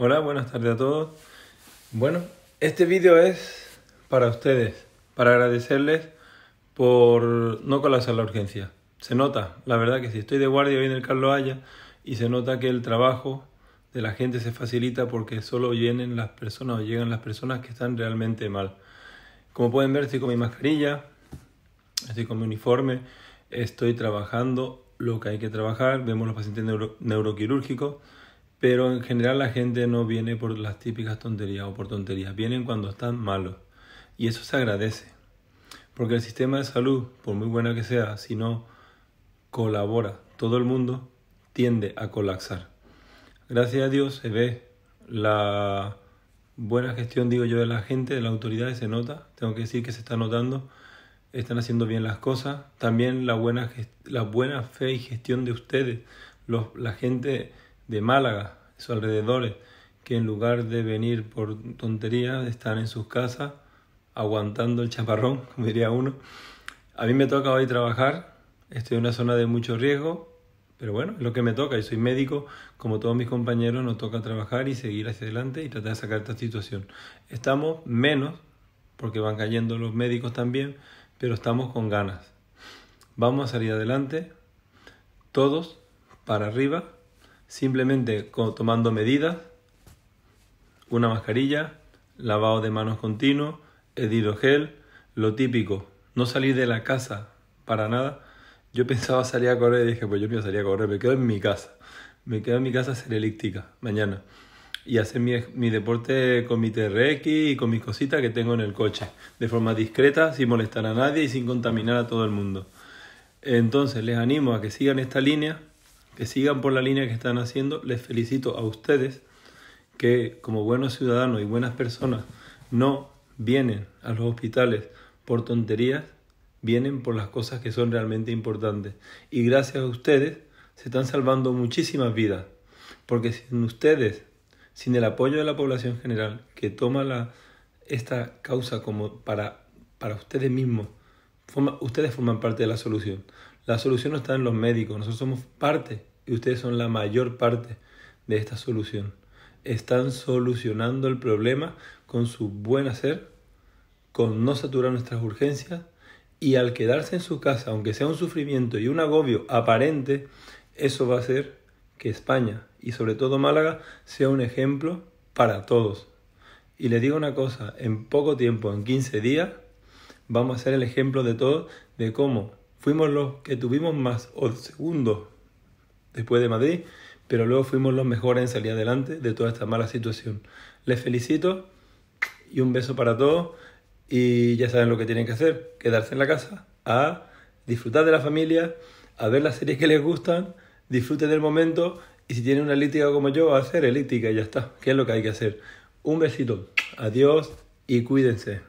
Hola, buenas tardes a todos. Bueno, este vídeo es para ustedes, para agradecerles por no colapsar la urgencia. Se nota, la verdad que si estoy de guardia hoy en el Carlos Haya y se nota que el trabajo de la gente se facilita porque solo vienen las personas o llegan las personas que están realmente mal. Como pueden ver, estoy con mi mascarilla, estoy con mi uniforme, estoy trabajando lo que hay que trabajar, vemos los pacientes neuro neuroquirúrgicos pero en general la gente no viene por las típicas tonterías o por tonterías, vienen cuando están malos. Y eso se agradece. Porque el sistema de salud, por muy buena que sea, si no colabora todo el mundo, tiende a colapsar. Gracias a Dios se ve la buena gestión, digo yo, de la gente, de las autoridades, se nota. Tengo que decir que se está notando. Están haciendo bien las cosas. También la buena, la buena fe y gestión de ustedes, la gente de Málaga, sus alrededores, que en lugar de venir por tonterías están en sus casas aguantando el chaparrón, como diría uno. A mí me toca hoy trabajar, estoy en una zona de mucho riesgo, pero bueno, es lo que me toca, y soy médico, como todos mis compañeros, nos toca trabajar y seguir hacia adelante y tratar de sacar esta situación. Estamos menos, porque van cayendo los médicos también, pero estamos con ganas. Vamos a salir adelante, todos, para arriba, simplemente tomando medidas, una mascarilla, lavado de manos continuo, edido gel, lo típico, no salir de la casa para nada. Yo pensaba salir a correr y dije, pues yo no salir a correr, me quedo en mi casa. Me quedo en mi casa a hacer elíptica mañana. Y hacer mi, mi deporte con mi TRX y con mis cositas que tengo en el coche. De forma discreta, sin molestar a nadie y sin contaminar a todo el mundo. Entonces les animo a que sigan esta línea que sigan por la línea que están haciendo. Les felicito a ustedes que como buenos ciudadanos y buenas personas no vienen a los hospitales por tonterías, vienen por las cosas que son realmente importantes. Y gracias a ustedes se están salvando muchísimas vidas, porque sin ustedes, sin el apoyo de la población general que toma esta causa como para, para ustedes mismos ustedes forman parte de la solución. La solución no está en los médicos, nosotros somos parte y ustedes son la mayor parte de esta solución. Están solucionando el problema con su buen hacer, con no saturar nuestras urgencias y al quedarse en su casa, aunque sea un sufrimiento y un agobio aparente, eso va a hacer que España y sobre todo Málaga sea un ejemplo para todos. Y le digo una cosa, en poco tiempo, en 15 días, vamos a hacer el ejemplo de todo de cómo fuimos los que tuvimos más segundos después de Madrid, pero luego fuimos los mejores en salir adelante de toda esta mala situación. Les felicito y un beso para todos y ya saben lo que tienen que hacer, quedarse en la casa, a disfrutar de la familia, a ver las series que les gustan, disfruten del momento y si tienen una elíptica como yo, a hacer elíptica y ya está, que es lo que hay que hacer. Un besito, adiós y cuídense.